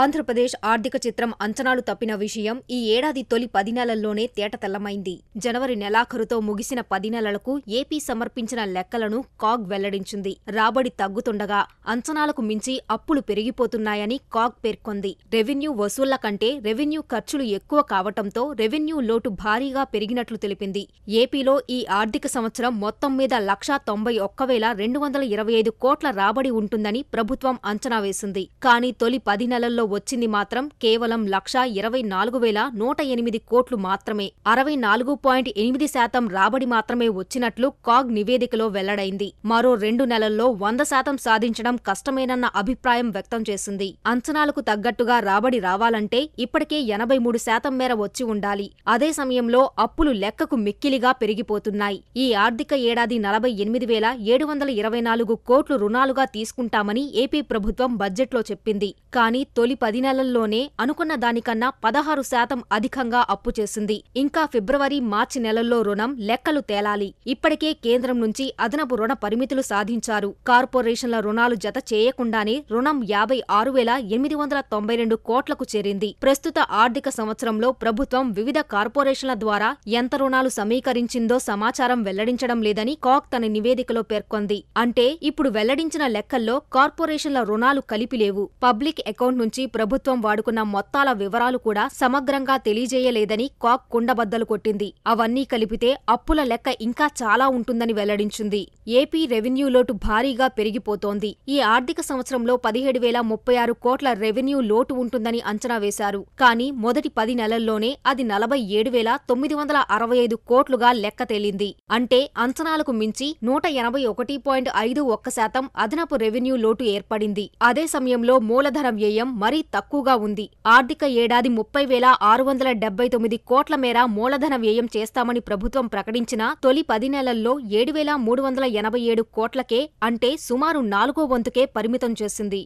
ఆంధ్రప్రదేశ్ ఆర్థిక చిత్రం అంచనాలు తప్పిన విషయం ఈ ఏడాది తొలి పది నెలల్లోనే తేటతెల్లమైంది జనవరి నెలాఖరుతో ముగిసిన పది నెలలకు ఏపీ సమర్పించిన లెక్కలను కాగ్ వెల్లడించింది రాబడి తగ్గుతుండగా అంచనాలకు మించి అప్పులు పెరిగిపోతున్నాయని కాగ్ పేర్కొంది రెవెన్యూ వసూళ్ల కంటే రెవెన్యూ ఖర్చులు ఎక్కువ కావటంతో రెవెన్యూ లోటు భారీగా పెరిగినట్లు తెలిపింది ఏపీలో ఈ ఆర్థిక సంవత్సరం మొత్తం మీద లక్షా తొంభై ఒక్క వేల రెండు వందల ఇరవై ఐదు కోట్ల రాబడి ఉంటుందని ప్రభుత్వం అంచనా వేసింది కానీ తొలి పది నెలల్లో ఫలితంగా వచ్చింది మాత్రం కేవలం లక్షా ఇరవై నాలుగు వేల నూట ఎనిమిది కోట్లు మాత్రమే అరవై నాలుగు పాయింట్ ఎనిమిది శాతం రాబడి మాత్రమే వచ్చినట్లు కాగ్ నివేదికలో వెల్లడైంది మరో రెండు నెలల్లో వంద శాతం సాధించడం కష్టమేనన్న అభిప్రాయం వ్యక్తం చేసింది అంచనాలకు తగ్గట్టుగా రాబడి రావాలంటే ఇప్పటికే ఎనభై మూడు శాతం మేర వచ్చి ఉండాలి అదే సమయంలో అప్పులు లెక్కకు మిక్కిలిగా పెరిగిపోతున్నాయి ఈ ఆర్థిక ఏడాది నలభై ఎనిమిది వేల ఏడు వందల ఇరవై నాలుగు కోట్లు రుణాలుగా తీసుకుంటామని ఏపీ ప్రభుత్వం బడ్జెట్లో చెప్పింది కానీ తొలి తొలి పది నెలల్లోనే అనుకున్న దానికన్నా పదహారు శాతం అధికంగా అప్పు చేసింది ఇంకా ఫిబ్రవరి మార్చి నెలల్లో రుణం లెక్కలు తేలాలి ఇప్పటికే కేంద్రం నుంచి అదనపు రుణ పరిమితులు సాధించారు కార్పొరేషన్ల రుణాలు జత చేయకుండానే రుణం యాభై ఆరు వేల ఎనిమిది వందల తొంభై రెండు కోట్లకు చేరింది ప్రస్తుత ఆర్థిక సంవత్సరంలో ప్రభుత్వం వివిధ కార్పొరేషన్ల ద్వారా ఎంత రుణాలు సమీకరించిందో సమాచారం వెల్లడించడం లేదని కాక్ తన నివేదికలో పేర్కొంది అంటే ఇప్పుడు వెల్లడించిన లెక్కల్లో కార్పొరేషన్ల రుణాలు కలిపి లేవు పబ్లిక్ అకౌంట్ నుంచి గురించి ప్రభుత్వం వాడుకున్న మొత్తాల వివరాలు కూడా సమగ్రంగా తెలియజేయలేదని కాక్ కుండబద్దలు కొట్టింది అవన్నీ కలిపితే అప్పుల లెక్క ఇంకా చాలా ఉంటుందని వెల్లడించింది ఏపీ రెవెన్యూ లోటు భారీగా పెరిగిపోతోంది ఈ ఆర్థిక సంవత్సరంలో పదిహేడు వేల ముప్పై ఆరు కోట్ల రెవెన్యూ లోటు ఉంటుందని అంచనా వేశారు కానీ మొదటి పది నెలల్లోనే అది నలభై ఏడు వేల తొమ్మిది వందల అరవై ఐదు కోట్లుగా లెక్క తేలింది అంటే అంచనాలకు మించి నూట ఎనభై ఒకటి పాయింట్ ఐదు ఒక్క శాతం అదనపు రెవెన్యూ లోటు ఏర్పడింది అదే సమయంలో మూలధన వ్యయం మరీ తక్కువగా ఉంది ఆర్థిక ఏడాది ముప్పై వేల ఆరు వందల డెబ్బై తొమ్మిది కోట్ల మేర మూలధన వ్యయం చేస్తామని ప్రభుత్వం ప్రకటించిన తొలి పది నెలల్లో ఏడు వేల మూడు వందల ఎనభై ఏడు కోట్లకే అంటే సుమారు నాలుగో వంతుకే పరిమితం చేసింది